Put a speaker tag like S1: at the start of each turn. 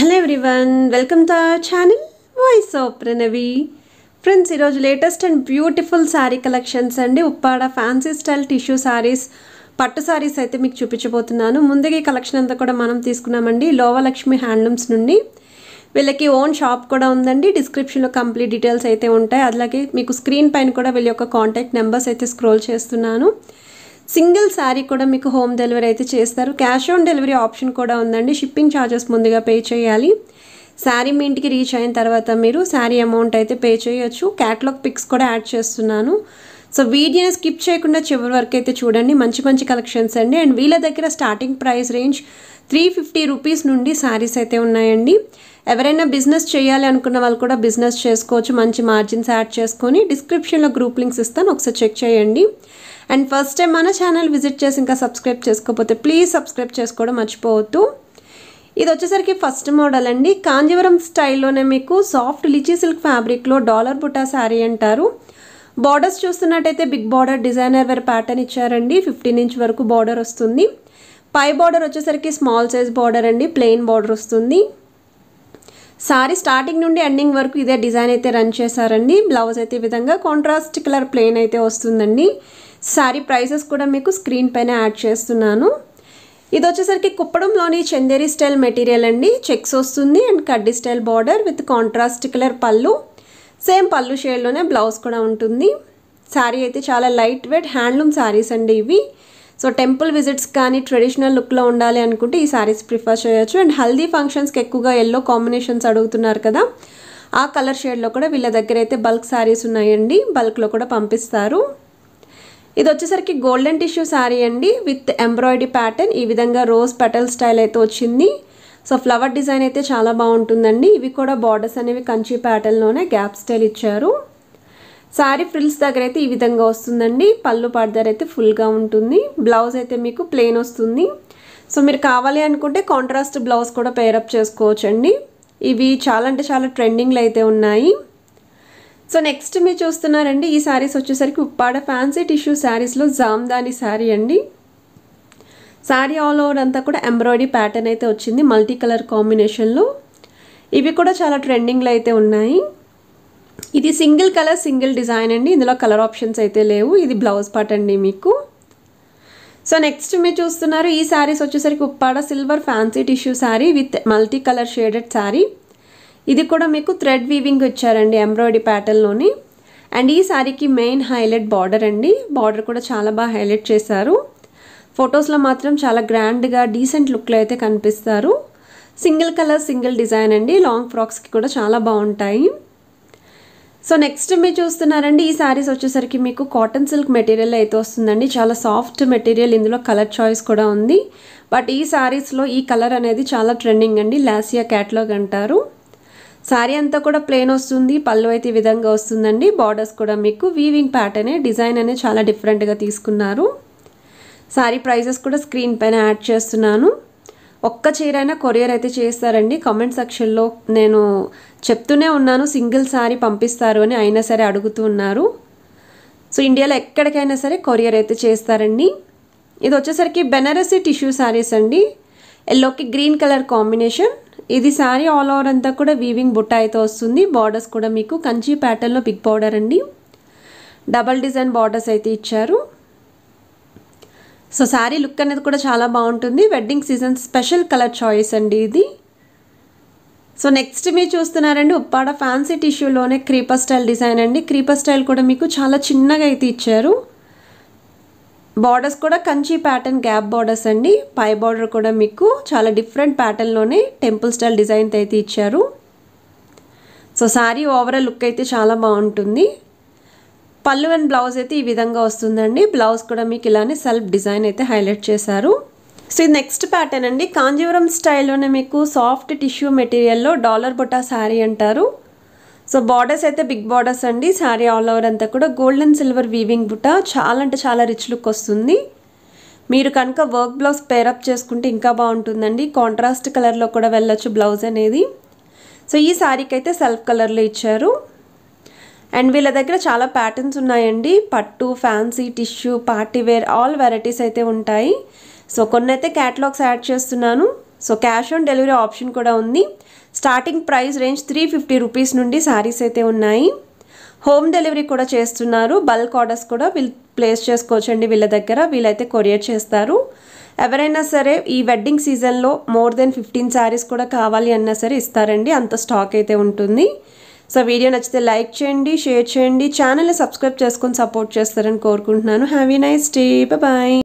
S1: hello everyone welcome to our channel voice of Pranavi friends ఈరోజు latest and beautiful sari collections అండి Uppada fancy style tissue saris పట్టు saris అయితే మీకు చూపించబోతున్నాను ముందుగా కలెక్షన్ అంతా కూడా మనం తీసుకున్నామండి లోవలక్ష్మి హ్యాండ్లూమ్స్ నుండి వీళ్ళకి ఓన్ షాప్ కూడా ఉందండి డిస్క్రిప్షన్లో కంప్లీట్ డీటెయిల్స్ అయితే ఉంటాయి అలాగే మీకు స్క్రీన్ పైన కూడా వీళ్ళ యొక్క కాంటాక్ట్ నెంబర్స్ అయితే స్క్రోల్ చేస్తున్నాను సింగిల్ శారీ కూడా మీకు హోమ్ డెలివరీ అయితే చేస్తారు క్యాష్ ఆన్ డెలివరీ ఆప్షన్ కూడా ఉందండి షిప్పింగ్ ఛార్జెస్ ముందుగా పే చేయాలి శారీ మీ ఇంటికి రీచ్ అయిన తర్వాత మీరు శారీ అమౌంట్ అయితే పే చేయొచ్చు క్యాటలాగ్ పిక్స్ కూడా యాడ్ చేస్తున్నాను సో వీడియోని స్కిప్ చేయకుండా చివరి వరకు అయితే చూడండి మంచి మంచి కలెక్షన్స్ అండి అండ్ వీళ్ళ దగ్గర starting price range three fifty rupees నుండి శారీస్ అయితే ఉన్నాయండి ఎవరైనా బిజినెస్ చేయాలి అనుకున్న వాళ్ళు కూడా బిజినెస్ చేసుకోవచ్చు మంచి మార్జిన్స్ యాడ్ చేసుకొని డిస్క్రిప్షన్లో గ్రూప్ లింక్స్ ఇస్తాను ఒకసారి చెక్ చేయండి అండ్ ఫస్ట్ టైం మన ఛానల్ విజిట్ చేసి ఇంకా సబ్స్క్రైబ్ చేసుకోకపోతే ప్లీజ్ సబ్స్క్రైబ్ చేసుకోవడం మర్చిపోవద్దు ఇది వచ్చేసరికి ఫస్ట్ మోడల్ అండి కాంజీవరం స్టైల్లోనే మీకు సాఫ్ట్ లిచీ సిల్క్ ఫ్యాబ్రిక్లో డాలర్ బుటా శారీ అంటారు బార్డర్స్ చూస్తున్నట్టయితే big border designer wear pattern ఇచ్చారండి ఫిఫ్టీన్ ఇంచ్ వరకు బార్డర్ వస్తుంది పై బార్డర్ వచ్చేసరికి స్మాల్ సైజ్ బార్డర్ అండి ప్లెయిన్ బార్డర్ వస్తుంది సారీ స్టార్టింగ్ నుండి ఎండింగ్ వరకు ఇదే డిజైన్ అయితే రన్ చేశారండి బ్లౌజ్ అయితే విధంగా కాంట్రాస్ట్ కలర్ ప్లెయిన్ అయితే వస్తుందండి సారీ ప్రైసెస్ కూడా మీకు స్క్రీన్ పైన యాడ్ చేస్తున్నాను ఇది వచ్చేసరికి కుప్పడంలోని చందేరి స్టైల్ మెటీరియల్ అండి చెక్స్ వస్తుంది అండ్ కడ్డీ style border with contrast colour పళ్ళు సేమ్ పళ్ళు షేడ్లోనే బ్లౌజ్ కూడా ఉంటుంది శారీ అయితే చాలా లైట్ వెయిట్ హ్యాండ్లూమ్ శారీస్ అండి ఇవి సో టెంపుల్ విజిట్స్ కానీ ట్రెడిషనల్ లుక్లో ఉండాలి అనుకుంటే ఈ శారీస్ ప్రిఫర్ చేయొచ్చు అండ్ హల్దీ ఫంక్షన్స్కి ఎక్కువగా ఎల్లో కాంబినేషన్స్ అడుగుతున్నారు కదా ఆ కలర్ షేడ్లో కూడా వీళ్ళ దగ్గర అయితే బల్క్ శారీస్ ఉన్నాయండి బల్క్లో కూడా పంపిస్తారు ఇది వచ్చేసరికి గోల్డెన్ టిష్యూ శారీ అండి విత్ ఎంబ్రాయిడరీ ప్యాటర్న్ ఈ విధంగా రోజ్ పెటల్ స్టైల్ అయితే వచ్చింది సో ఫ్లవర్ డిజైన్ అయితే చాలా బాగుంటుందండి ఇవి కూడా బార్డర్స్ అనేవి కంచి ప్యాటర్న్లోనే గ్యాప్ స్టైల్ ఇచ్చారు శారీ ఫ్రిల్స్ దగ్గర అయితే ఈ విధంగా వస్తుందండి పళ్ళు పడదర అయితే ఫుల్గా ఉంటుంది బ్లౌజ్ అయితే మీకు ప్లెయిన్ వస్తుంది సో మీరు కావాలి అనుకుంటే కాంట్రాస్ట్ బ్లౌజ్ కూడా పేరప్ చేసుకోవచ్చండి ఇవి చాలా అంటే చాలా ట్రెండింగ్లు అయితే ఉన్నాయి సో నెక్స్ట్ మీరు చూస్తున్నారండి ఈ శారీస్ వచ్చేసరికి ఉప్పాడ ఫ్యాన్సీ టిష్యూ శారీస్లో జామ్దాని శారీ అండి శారీ ఆల్ ఓవర్ అంతా కూడా ఎంబ్రాయిడరీ ప్యాటర్న్ అయితే వచ్చింది మల్టీ కలర్ కాంబినేషన్లో ఇవి కూడా చాలా ట్రెండింగ్లో అయితే ఉన్నాయి ఇది సింగిల్ కలర్ సింగిల్ డిజైన్ అండి ఇందులో కలర్ ఆప్షన్స్ అయితే లేవు ఇది బ్లౌజ్ పార్ట్ అండి మీకు సో నెక్స్ట్ మీరు చూస్తున్నారు ఈ శారీస్ వచ్చేసరికి Uppada silver fancy tissue sari with multi colour shaded sari ఇది కూడా మీకు థ్రెడ్ వీవింగ్ ఇచ్చారండి ఎంబ్రాయిడరీ ప్యాటర్న్లోని అండ్ ఈ శారీకి మెయిన్ హైలైట్ బార్డర్ అండి బార్డర్ కూడా చాలా బాగా హైలైట్ చేశారు ఫొటోస్లో మాత్రం చాలా గ్రాండ్గా డీసెంట్ లుక్లో అయితే కనిపిస్తారు సింగిల్ కలర్ సింగిల్ డిజైన్ అండి లాంగ్ ఫ్రాక్స్కి కూడా చాలా బాగుంటాయి సో నెక్స్ట్ మీరు చూస్తున్నారండి ఈ శారీస్ వచ్చేసరికి మీకు కాటన్ సిల్క్ మెటీరియల్ అయితే వస్తుందండి చాలా సాఫ్ట్ మెటీరియల్ ఇందులో కలర్ చాయిస్ కూడా ఉంది బట్ ఈ శారీస్లో ఈ కలర్ అనేది చాలా ట్రెండింగ్ అండి లాసియా క్యాట్లాగ్ అంటారు శారీ అంతా కూడా ప్లెయిన్ వస్తుంది పళ్ళు అయితే ఈ విధంగా వస్తుందండి బార్డర్స్ కూడా మీకు వీవింగ్ ప్యాటర్నే డిజైన్ అనేది చాలా డిఫరెంట్గా తీసుకున్నారు శారీ ప్రైజెస్ కూడా స్క్రీన్ పైన యాడ్ చేస్తున్నాను ఒక్క చీరైనా కొరియర్ అయితే చేస్తారండి కామెంట్ సెక్షన్లో నేను చెప్తూనే ఉన్నాను సింగిల్ శారీ పంపిస్తారు అని అయినా సరే అడుగుతూ ఉన్నారు సో ఇండియాలో ఎక్కడికైనా సరే కొరియర్ అయితే చేస్తారండి ఇది వచ్చేసరికి బెనారసి టిష్యూ శారీస్ అండి ఎల్లోకి గ్రీన్ కలర్ కాంబినేషన్ ఇది శారీ ఆల్ ఓవర్ అంతా కూడా వీవింగ్ బుట్ట అయితే వస్తుంది బార్డర్స్ కూడా మీకు కంచి ప్యాటర్న్లో పిక్ పౌడర్ అండి డబల్ డిజైన్ బార్డర్స్ అయితే ఇచ్చారు సో శారీ లుక్ అనేది కూడా చాలా బాగుంటుంది wedding season special colour choice అండి ఇది సో నెక్స్ట్ మీరు చూస్తున్నారండి ఉప్పాడ ఫ్యాన్సీ టిష్యూలోనే క్రీపర్ స్టైల్ డిజైన్ అండి క్రీపర్ స్టైల్ కూడా మీకు చాలా చిన్నగా అయితే ఇచ్చారు బార్డర్స్ కూడా కంచి ప్యాటర్న్ గ్యాప్ బార్డర్స్ అండి పై బార్డర్ కూడా మీకు చాలా డిఫరెంట్ ప్యాటర్న్లోనే టెంపుల్ స్టైల్ డిజైన్తో అయితే ఇచ్చారు సో శారీ ఓవరాల్ లుక్ అయితే చాలా బాగుంటుంది పళ్ళు అండ్ బ్లౌజ్ అయితే ఈ విధంగా వస్తుందండి బ్లౌజ్ కూడా మీకు ఇలానే సెల్ఫ్ డిజైన్ అయితే హైలైట్ చేశారు సో ఇది నెక్స్ట్ ప్యాటర్న్ అండి కాంజీవరం స్టైల్లోనే మీకు సాఫ్ట్ టిష్యూ మెటీరియల్లో డాలర్ బొటా శారీ అంటారు సో బార్డర్స్ అయితే బిగ్ బార్డర్స్ అండి శారీ ఆల్ ఓవర్ అంతా కూడా గోల్డ్ అండ్ సిల్వర్ వీవింగ్ బుట్ట చాలా అంటే చాలా రిచ్ లుక్ వస్తుంది మీరు కనుక వర్క్ బ్లౌజ్ పేరప్ చేసుకుంటే ఇంకా బాగుంటుందండి కాంట్రాస్ట్ కలర్లో కూడా వెళ్ళొచ్చు బ్లౌజ్ అనేది సో ఈ శారీకి అయితే సెల్ఫ్ కలర్లో ఇచ్చారు అండ్ వీళ్ళ దగ్గర చాలా ప్యాటర్న్స్ ఉన్నాయండి పట్టు fancy tissue partywear all varieties అయితే ఉంటాయి సో కొన్ని అయితే క్యాటలాగ్స్ యాడ్ చేస్తున్నాను so cash on delivery option కూడా ఉంది starting price range three fifty rupees నుండి శారీస్ అయితే ఉన్నాయి హోమ్ డెలివరీ కూడా చేస్తున్నారు బల్క్ ఆర్డర్స్ కూడా వీళ్ళు ప్లేస్ చేసుకోవచ్చండి వీళ్ళ దగ్గర వీళ్ళైతే కొరియర్ చేస్తారు ఎవరైనా సరే ఈ వెడ్డింగ్ సీజన్లో మోర్ దెన్ ఫిఫ్టీన్ శారీస్ కూడా కావాలి అన్నా సరే ఇస్తారండి అంత స్టాక్ అయితే ఉంటుంది సో వీడియో నచ్చితే లైక్ చేయండి షేర్ చేయండి ఛానల్ని సబ్స్క్రైబ్ చేసుకొని సపోర్ట్ చేస్తారని కోరుకుంటున్నాను హ్యావ్ నైస్ డే బాయ్